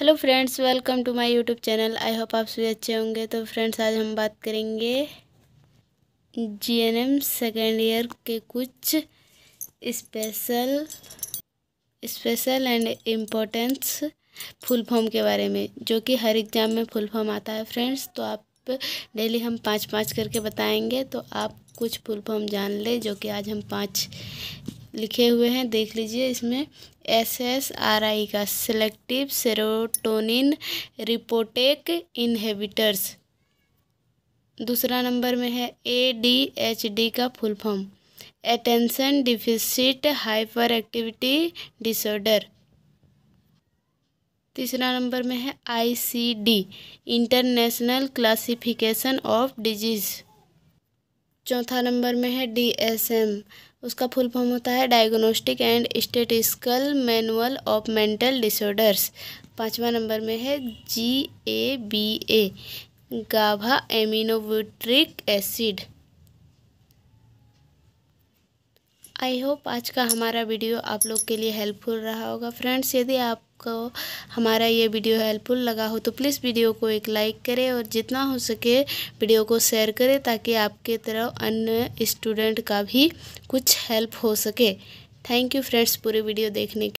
hello friends welcome to my YouTube channel I hope आप सभी अच्छे होंगे तो फ्रेंड्स आज हम बात करेंगे जीएनएम सेकेंड ईयर के कुछ special special and importance full form के बारे में जो कि हर एग्ज़ाम में फुल फॉर्म आता है फ्रेंड्स तो आप डेली हम पाँच पाँच करके बताएंगे तो आप कुछ फुल फॉर्म जान लें जो कि आज हम पाँच लिखे हुए हैं देख लीजिए इसमें एस एस आर आई का सेलेक्टिव सेरोटोनिन रिपोटेक इनहेबिटर्स दूसरा नंबर में है ए डी एच डी का full form attention deficit hyperactivity disorder तीसरा नंबर में है I C D international classification of diseases चौथा नंबर में है डी एस एम उसका फुल फॉर्म होता है diagnostic and statistical manual of mental disorders पाँचवा नंबर में है जी ए बी ए गाभा एमिनोब्यूट्रिक एसिड आई होप आज का हमारा वीडियो आप लोग के लिए हेल्पफुल रहा होगा फ्रेंड्स यदि आप आपको हमारा ये वीडियो हेल्पफुल लगा हो तो प्लीज़ वीडियो को एक लाइक करें और जितना हो सके वीडियो को शेयर करें ताकि आपके तरह अन्य स्टूडेंट का भी कुछ हेल्प हो सके थैंक यू फ्रेंड्स पूरे वीडियो देखने के